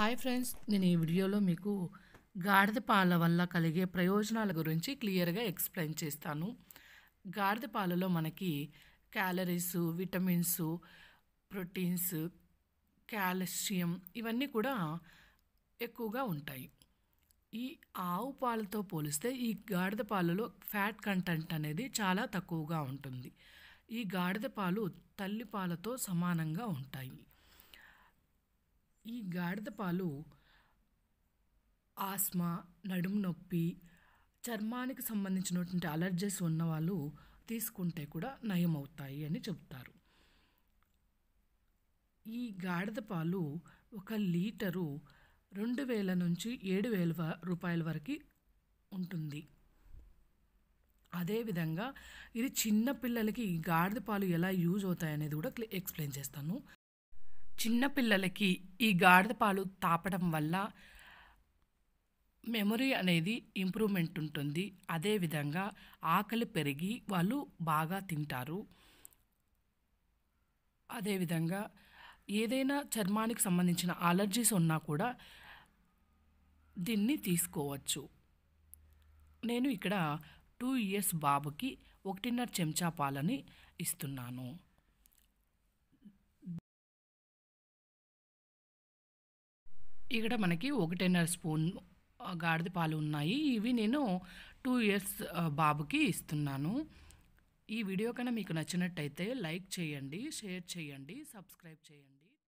hi friends నేను ఈ వీడియోలో మీకు గాడిద పాల వల్ల కలిగే ప్రయోజనాల గురించి క్లియర్గా ఎక్స్ప్లెయిన్ చేస్తాను గాడిద పాలలో మనకి క్యాలరీస్ విటమిన్స్ ప్రోటీన్స్ కాల్షియం ఇవన్నీ కూడా ఎక్కువగా ఉంటాయి ఈ ఆవు పాలతో పోలిస్తే ఈ గాడిద పాలలో ఫ్యాట్ కంటెంట్ అనేది చాలా తక్కువగా ఉంటుంది ఈ గాడిద పాలు తల్లి పాలతో సమానంగా ఉంటాయి ఈ గాడిద పాలు ఆస్మా నడుము నొప్పి చర్మానికి సంబంధించినటువంటి అలర్జీస్ ఉన్నవాళ్ళు తీసుకుంటే కూడా నయం అవుతాయి అని చెబుతారు ఈ గాడిద పాలు ఒక లీటరు రెండు వేల నుంచి ఏడు వేల రూపాయల వరకు ఉంటుంది అదేవిధంగా ఇది చిన్నపిల్లలకి గాడిద పాలు ఎలా యూజ్ అవుతాయి అనేది కూడా ఎక్స్ప్లెయిన్ చేస్తాను చిన్నపిల్లలకి ఈ గాడిద పాలు తాపడం వల్ల మెమరీ అనేది ఇంప్రూవ్మెంట్ ఉంటుంది అదేవిధంగా ఆకలి పెరిగి వాళ్ళు బాగా తింటారు అదేవిధంగా ఏదైనా చర్మానికి సంబంధించిన అలర్జీస్ ఉన్నా కూడా దీన్ని తీసుకోవచ్చు నేను ఇక్కడ టూ ఇయర్స్ బాబుకి ఒకటిన్నర చెంచా పాలని ఇస్తున్నాను ఇక్కడ మనకి ఒకటిన్నర స్పూన్ గాడిద పాలు ఉన్నాయి ఇవి నేను టూ ఇయర్స్ బాబుకి ఇస్తున్నాను ఈ వీడియో కన్నా మీకు నచ్చినట్టయితే లైక్ చేయండి షేర్ చేయండి సబ్స్క్రైబ్ చేయండి